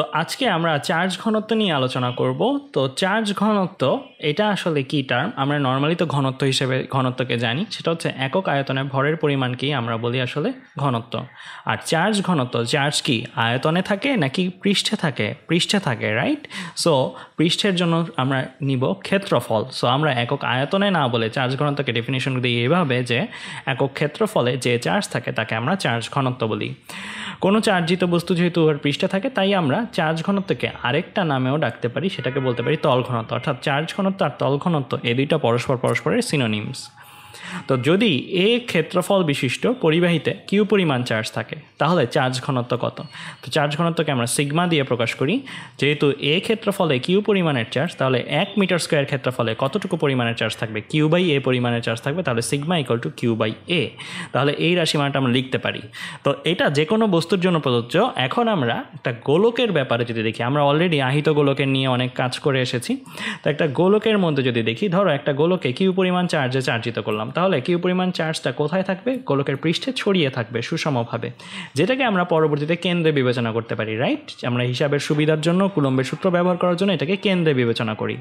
তো আজকে আমরা চার্জ ঘনত্ব নিয়ে আলোচনা করব তো চার্জ ঘনত্ব এটা আসলে কী টার্ম আমরা নর্মালি তো ঘনত্ব হিসেবে ঘনত্বকে জানি সেটা হচ্ছে একক আয়তনে ভরের পরিমাণকেই আমরা বলি আসলে ঘনত্ব আর চার্জ ঘনত্ব চার্জ কি আয়তনে থাকে নাকি পৃষ্ঠে থাকে পৃষ্ঠে থাকে রাইট সো পৃষ্ঠের জন্য আমরা নিব ক্ষেত্রফল সো আমরা একক আয়তনে না বলে চার্জ ঘনত্বকে ডেফিনেশন দিই এভাবে যে একক ক্ষেত্রফলে যে চার্জ থাকে তাকে আমরা চার্জ ঘনত্ব বলি কোনো চার্জিত বস্তু যেহেতু ওর পৃষ্ঠে থাকে তাই আমরা চার্জ ঘনত্বকে আরেকটা নামেও ডাকতে পারি সেটাকে বলতে পারি তল ঘনত্ব অর্থাৎ চার্জ ঘনত্ব আর তল ঘনত্ব এই দুইটা পরস্পর পরস্পরের সিনোনিমস তো যদি এ ক্ষেত্রফল বিশিষ্ট পরিবাহিতে কিউ পরিমাণ চার্জ থাকে তাহলে চার্জ ঘনত্ব কত তো চার্জ ঘনত্বকে আমরা সিগমা দিয়ে প্রকাশ করি যেহেতু এ ক্ষেত্রফলে কিউ পরিমাণের চার্জ তাহলে এক মিটার স্কোয়ার ক্ষেত্রফলে কতটুকু পরিমাণের চার্জ থাকবে কিউ বাই এ পরিমাণের চার্জ থাকবে তাহলে sigma equal to Q by A তাহলে এই রাশিমাটা আমরা লিখতে পারি তো এটা যে কোনো বস্তুর জন্য প্রযোজ্য এখন আমরা একটা গোলকের ব্যাপারে যদি দেখি আমরা অলরেডি আহিত গোলকের নিয়ে অনেক কাজ করে এসেছি তো একটা গোলকের মধ্যে যদি দেখি ধরো একটা গোলকে কিউ পরিমাণ চার্জে চার্জিত করলাম করলাম তাহলে কিউ পরিমাণ চার্জটা কোথায় থাকবে গোলকের পৃষ্ঠে ছড়িয়ে থাকবে সুষমভাবে যেটাকে আমরা পরবর্তীতে কেন্দ্রে বিবেচনা করতে পারি রাইট আমরা হিসাবের সুবিধার জন্য কুলম্বের সূত্র ব্যবহার করার জন্য এটাকে কেন্দ্রে বিবেচনা করি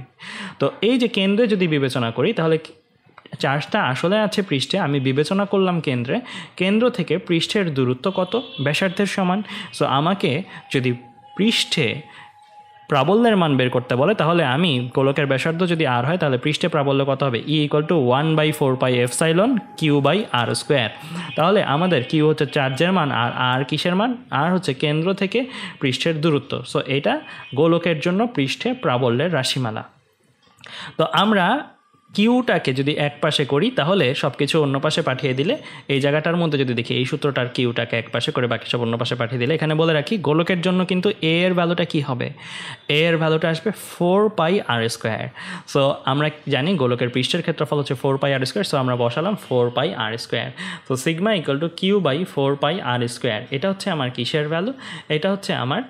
তো এই যে কেন্দ্রে যদি বিবেচনা করি তাহলে চার্জটা আসলে আছে পৃষ্ঠে আমি বিবেচনা করলাম কেন্দ্রে কেন্দ্র থেকে পৃষ্ঠের দূরত্ব কত ব্যাসার্ধের সমান সো আমাকে যদি পৃষ্ঠে প্রাবল্যের মান বের করতে বলে তাহলে আমি গোলকের ব্যাসার্ধ যদি আর হয় তাহলে পৃষ্ঠে প্রাবল্য কত হবে E equal to one by four by epsilon Q by R square তাহলে আমাদের কিউ হচ্ছে চার্জের মান আর আর কিসের মান আর হচ্ছে কেন্দ্র থেকে পৃষ্ঠের দূরত্ব সো এটা গোলকের জন্য পৃষ্ঠে প্রাবল্যের রাশিমালা তো আমরা কিউটাকে যদি এক পাশে করি তাহলে সব কিছু অন্য পাশে পাঠিয়ে দিলে এই জায়গাটার মধ্যে যদি দেখি এই সূত্রটার কিউটাকে এক পাশে করে বাকি সব অন্য পাশে পাঠিয়ে দিলে এখানে বলে রাখি গোলকের জন্য কিন্তু এ এর ভ্যালুটা কি হবে এ এর ভ্যালুটা আসবে four pi R square so আমরা জানি গোলকের পৃষ্ঠের ক্ষেত্রফল হচ্ছে four pi R square so আমরা বসালাম ফোর পাই আর স্কোয়ার তো sigma equal to Q by four pi R square এটা হচ্ছে আমার কিসের ভ্যালু এটা হচ্ছে আমার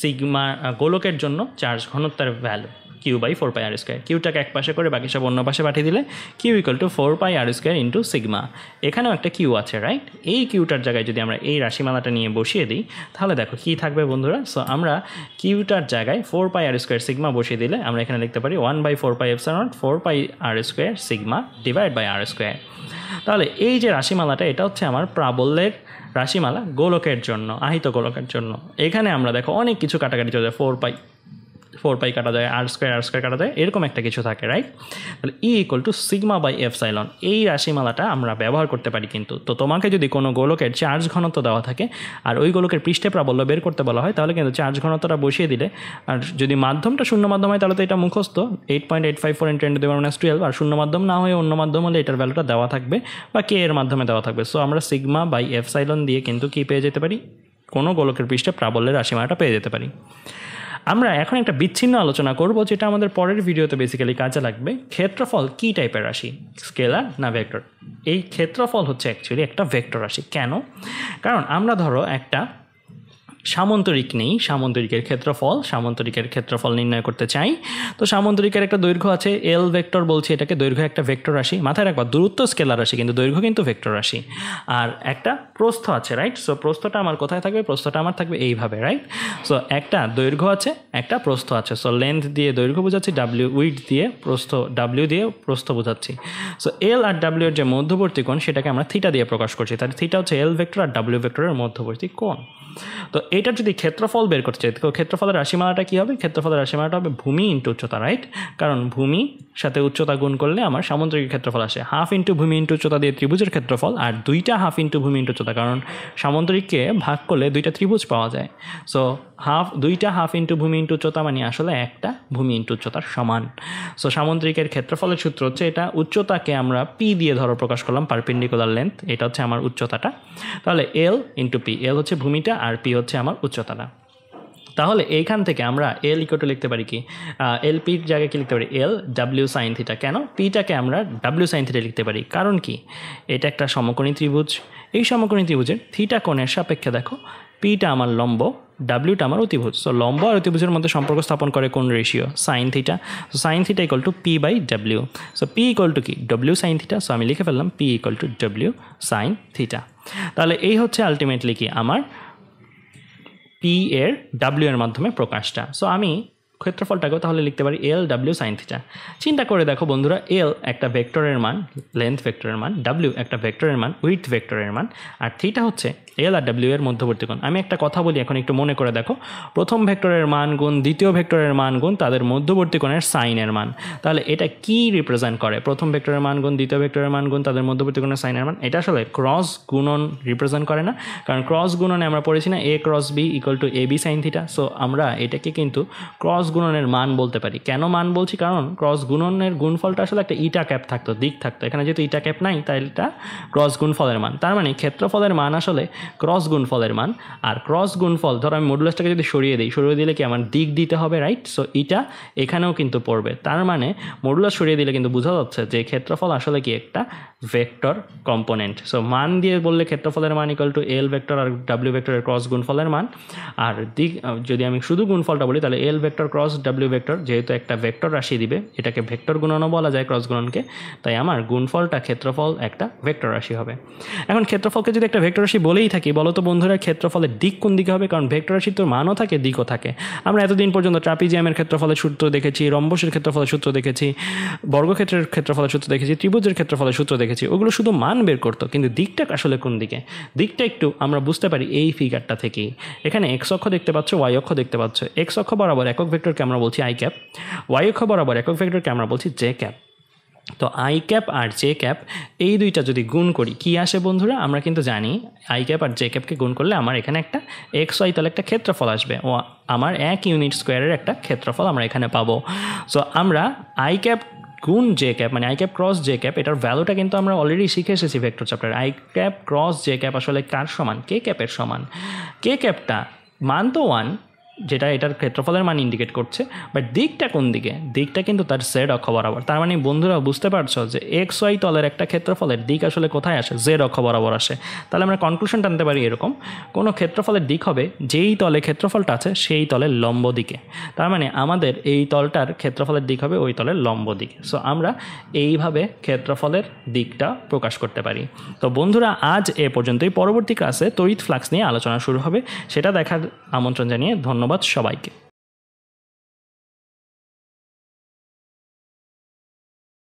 সিগমা গোলকের জন্য চার্জ ঘনত্বের value Q by four pi R square কিউটাকে এক পাশে করে বাকি সব অন্য পাশে পাঠিয়ে দিলে Q equal to four pi R square into sigma এখানেও একটা কিউ আছে রাইট এই কিউটার জায়গায় যদি আমরা এই রাশিমালাটা নিয়ে বসিয়ে দিই তাহলে দেখো কী থাকবে বন্ধুরা সো আমরা কিউটার জায়গায় four pi R square sigma বসিয়ে দিলে আমরা এখানে লিখতে পারি one by four pi epsilon naught four pi R square sigma divide by R square তাহলে এই যে রাশিমালাটা এটা হচ্ছে আমার প্রাবল্যের রাশিমালা গোলকের জন্য আহিত গোলকের জন্য এখানে আমরা দেখো অনেক কিছু কাটাকাটি চলে যায় ফোর পাই ফোর পাই কাটা যায় আর স্কোয়ার আর স্কোয়ার কাটা যায় এরকম একটা কিছু থাকে রাইট তাহলে E equal to sigma by epsilon এই রাশিমালাটা আমরা ব্যবহার করতে পারি কিন্তু তো তোমাকে যদি কোনো গোলকের চার্জ ঘনত্ব দেওয়া থাকে আর ওই গোলকের পৃষ্ঠে প্রাবল্য বের করতে বলা হয় তাহলে কিন্তু চার্জ ঘনত্বটা বসিয়ে দিলে আর যদি মাধ্যমটা শূন্য মাধ্যম হয় তাহলে তো এটা মুখস্থ eight point eight five four into ten দেওয়ার মাইনাস টুয়েলভ আর শূন্য মাধ্যম না হয়ে অন্য মাধ্যম হলে এটার ভ্যালুটা দেওয়া থাকবে বা কে এর মাধ্যমে দেওয়া থাকবে সো আমরা সিগমা বাই এফ সাইলন দিয়ে কিন্তু কী পেয়ে যেতে পারি কোনো গোলকের পৃষ্ঠে প্রাবল্যের রাশিমালাটা পেয়ে যেতে পারি আমরা এখন একটা বিচ্ছিন্ন আলোচনা করব যেটা আমাদের পরের ভিডিওতে বেসিক্যালি কাজে লাগবে ক্ষেত্রফল কি টাইপের রাশি স্কেলার না ভেক্টর এই ক্ষেত্রফল হচ্ছে অ্যাকচুয়ালি একটা ভেক্টর রাশি কেন কারণ আমরা ধরো একটা সামন্তরিক নেই সামন্তরিকের ক্ষেত্রফল সামন্তরিকের ক্ষেত্রফল নির্ণয় করতে চাই তো সামন্তরিকের একটা দৈর্ঘ্য আছে এল ভেক্টর বলছি এটাকে দৈর্ঘ্য একটা ভেক্টর রাশি মাথায় রাখবা দূরত্ব স্কেলার রাশি কিন্তু দৈর্ঘ্য কিন্তু ভেক্টর রাশি আর একটা প্রস্থ আছে রাইট সো প্রস্থটা আমার কোথায় থাকবে প্রস্থটা আমার থাকবে এইভাবে রাইট সো একটা দৈর্ঘ্য আছে একটা প্রস্থ আছে সো লেন্থ দিয়ে দৈর্ঘ্য বোঝাচ্ছি ডাব্লিউ উইড দিয়ে প্রস্থ ডাব্লিউ দিয়ে প্রস্থ বোঝাচ্ছি সো এল আর ডাব্লিউ এর যে মধ্যবর্তী কোণ সেটাকে আমরা থিটা দিয়ে প্রকাশ করছি তাহলে থিটা হচ্ছে এল ভেক্টর আর ডাব্লিউ ভেক্টরের মধ্যবর্তী কোণ তো এটার যদি ক্ষেত্রফল বের করতে চাই ক্ষেত্রফলের রাশিমালাটা কী হবে ক্ষেত্রফলের রাশিমালাটা হবে ভূমি ইন্টু উচ্চতা রাইট কারণ ভূমি সাথে উচ্চতা গুণ করলে আমার সামুদ্রিক ক্ষেত্রফল আসে হাফ ইন্টু ভূমি ইন্টু উচ্চতা দিয়ে ত্রিভুজের ক্ষেত্রফল আর দুইটা হাফ ইন্টু ভূমি ইন্টু উচ্চতা কারণ সামুদ্রিককে ভাগ করলে দুইটা ত্রিভুজ পাওয়া যায় সো হাফ দুইটা হাফ ইন্টু ভূমি ইন্টু উচ্চতা মানে আসলে একটা ভূমি ইন্টু উচ্চতার সমান সো সামুদ্রিকের ক্ষেত্রফলের সূত্র হচ্ছে এটা উচ্চতাকে আমরা পি দিয়ে ধরো প্রকাশ করলাম পারপেন্ডিকুলার লেন্থ এটা হচ্ছে আমার উচ্চতাটা তাহলে এল ইন্টু পি এল হচ্ছে ভূমিটা আর পি হচ্ছে আমার উচ্চতাটা তাহলে এইখান থেকে আমরা এল ইকোটো লিখতে পারি কি এল পির জায়গায় কি লিখতে পারি এল ডাব্লিউ সাইন থিটা কেন পিটাকে আমরা ডাব্লিউ সাইন থিটা লিখতে পারি কারণ কি এটা একটা সমকোণী ত্রিভুজ এই সমকোণী ত্রিভুজের থিটা কোণের সাপেক্ষে দেখো পিটা আমার লম্ব ডাব্লিউটা আমার অতিভুজ সো লম্ব আর অতিভুজের মধ্যে সম্পর্ক স্থাপন করে কোন ratio sine theta so sine theta equal to P by W so P equal to কি ডব্লিউ সাইন থিটা সো আমি লিখে ফেললাম P equal to W sine theta তাহলে এই হচ্ছে আলটিমেটলি কি আমার পি এর ডাব্লিউ এর মাধ্যমে প্রকাশটা সো আমি ক্ষেত্রফলটাকেও তাহলে লিখতে পারি এল ডাব্লিউ সাইন থিটা চিন্তা করে দেখো বন্ধুরা এল একটা ভেক্টরের মান লেন্থ ভেক্টরের মান ডাব্লিউ একটা ভেক্টরের মান উইথ ভেক্টরের মান আর থিটা হচ্ছে এল আর ডাব্লিউ এর মধ্যবর্তী কোণ আমি একটা কথা বলি এখন একটু মনে করে দেখো প্রথম ভেক্টরের মান গুণ দ্বিতীয় ভেক্টরের মান গুণ তাদের মধ্যবর্তী কোণের সাইনের মান তাহলে এটা কি রিপ্রেজেন্ট করে প্রথম ভেক্টরের মান গুণ দ্বিতীয় ভেক্টরের মান গুণ তাদের মধ্যবর্তী কোণের সাইনের মান এটা আসলে ক্রস গুণন রিপ্রেজেন্ট করে না কারণ ক্রস গুণনে আমরা পড়েছি না A cross B equal to A B sine theta so আমরা এটাকে কিন্তু ক্রস গুণনের মান বলতে পারি কেন মান বলছি কারণ ক্রস গুণনের গুণফলটা আসলে একটা ইটা ক্যাপ থাকতো দিক থাকতো এখানে যেহেতু ইটা ক্যাপ নাই তাই এটা ক্রস গুণফলের মান তার মানে ক্ষেত্রফলের মান আসলে ক্রস গুণফলের মান আর ক্রস গুণফল ধর আমি মডুলাসটাকে যদি সরিয়ে দিই সরিয়ে দিলে কি আমার দিক দিতে হবে রাইট সো এটা এখানেও কিন্তু পড়বে তার মানে মডুলাস সরিয়ে দিলে কিন্তু বোঝা যাচ্ছে যে ক্ষেত্রফল আসলে কি একটা ভেক্টর কম্পোনেন্ট সো মান দিয়ে বললে ক্ষেত্রফলের মান ইকাল টু এল ভেক্টর আর ডাব্লিউ ভেক্টরের ক্রস গুণফলের মান আর দিক যদি আমি শুধু গুণফলটা বলি তাহলে L vector cross W vector যেহেতু একটা ভেক্টর রাশি দিবে এটাকে ভেক্টর গুণনও বলা যায় ক্রস গুণনকে তাই আমার গুণফলটা ক্ষেত্রফল একটা ভেক্টর রাশি হবে এখন ক্ষেত্রফলকে যদি একটা ভেক্টর রাশি বলেই থাকি বলতো বন্ধুরা ক্ষেত্রফলের দিক কোন দিকে হবে কারণ ভেক্টর রাশির মানও থাকে দিকও থাকে আমরা এতদিন পর্যন্ত ট্রাপিজিয়ামের ক্ষেত্রফলের সূত্র দেখেছি রম্বসের ক্ষেত্রফলের সূত্র দেখেছি বর্গক্ষেত্রের ক্ষেত্রফলের সূত্র দেখেছি ত্রিভুজের ক্ষেত্রফলের সূত্র দেখেছি ওগুলো শুধু মান বের করতো কিন্তু দিকটা আসলে কোন দিকে দিকটা একটু আমরা বুঝতে পারি এই ফিগারটা থেকেই এখানে এক্স অক্ষ দেখতে পাচ্ছ ওয়াই অক্ষ দেখতে পাচ্ছ এক্স অক্ষ বরাবর একক ভেক্টরকে আমরা বলছি আই ক্যাপ ওয়াই অক্ষ বরাবর একক ভেক্টরকে আমরা বলছি জে ক্যাপ তো আই ক্যাপ আর জে ক্যাপ এই দুইটা যদি গুণ করি কি আসে বন্ধুরা আমরা কিন্তু জানি আই ক্যাপ আর জে ক্যাপকে গুণ করলে আমার এখানে একটা এক্স ওয়াই তাহলে একটা ক্ষেত্রফল আসবে ও আমার এক ইউনিট স্কোয়ারের একটা ক্ষেত্রফল আমরা এখানে পাবো সো আমরা আই ক্যাপ গুণ জে ক্যাপ মানে I cap cross J cap এটার ভ্যালুটা কিন্তু আমরা অলরেডি শিখে এসেছি vector chapter I cap cross J cap আসলে কার সমান কে ক্যাপের সমান কে ক্যাপটা মান তো ওয়ান যেটা এটার ক্ষেত্রফলের মান ইন্ডিকেট করছে বাট দিকটা কোন দিকে দিকটা কিন্তু তার জেড অক্ষ বরাবর তার মানে বন্ধুরা বুঝতে পারছো যে এক্স ওয়াই তলের একটা ক্ষেত্রফলের দিক আসলে কোথায় আসে জেড অক্ষ বরাবর আসে তাহলে আমরা কনক্লুশন টানতে পারি এরকম কোনো ক্ষেত্রফলের দিক হবে যেই তলে ক্ষেত্রফলটা আছে সেই তলের লম্ব দিকে তার মানে আমাদের এই তলটার ক্ষেত্রফলের দিক হবে ওই তলের লম্ব দিকে সো আমরা এইভাবে ক্ষেত্রফলের দিকটা প্রকাশ করতে পারি তো বন্ধুরা আজ এ পর্যন্তই পরবর্তী ক্লাসে তড়িৎ ফ্লাক্স নিয়ে আলোচনা শুরু হবে সেটা দেখার আমন্ত্রণ জানিয়ে ধন্যবাদ ধন্যবাদ সবাইকে